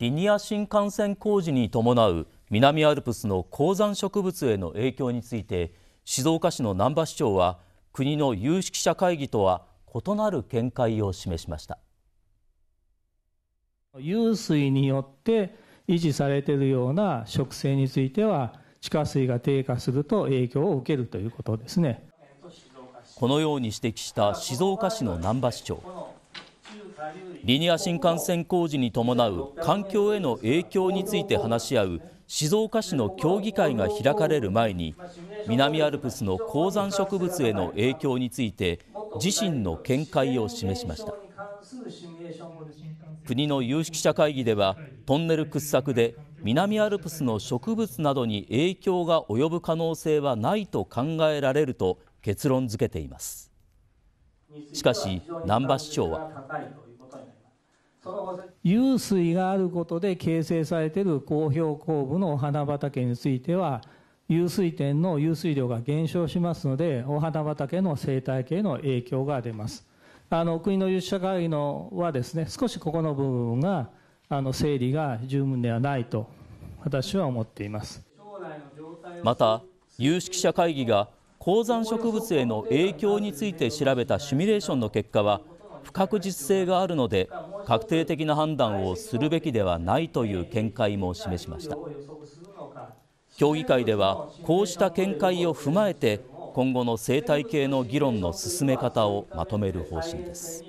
リニア新幹線工事に伴う南アルプスの高山植物への影響について静岡市の難波市長は国の有識者会議とは異なる見解を示しました湧水によって維持されているような植生については地下水が低下すると影響を受けるということですねこのように指摘した静岡市の難波市長リニア新幹線工事に伴う環境への影響について話し合う静岡市の協議会が開かれる前に南アルプスの高山植物への影響について自身の見解を示しました国の有識者会議ではトンネル掘削で南アルプスの植物などに影響が及ぶ可能性はないと考えられると結論付けていますしかし難波市長は湧水があることで形成されている公標公部のお花畑については湧水点の湧水量が減少しますのでお花畑の生態系の影響が出ますあの国の有識者会議のはですね少しここの部分があの整理が十分ではないと私は思っていますまた有識者会議が高山植物への影響について調べたシミュレーションの結果は不確実性があるので確定的な判断をするべきではないという見解も示しました協議会ではこうした見解を踏まえて今後の生態系の議論の進め方をまとめる方針です。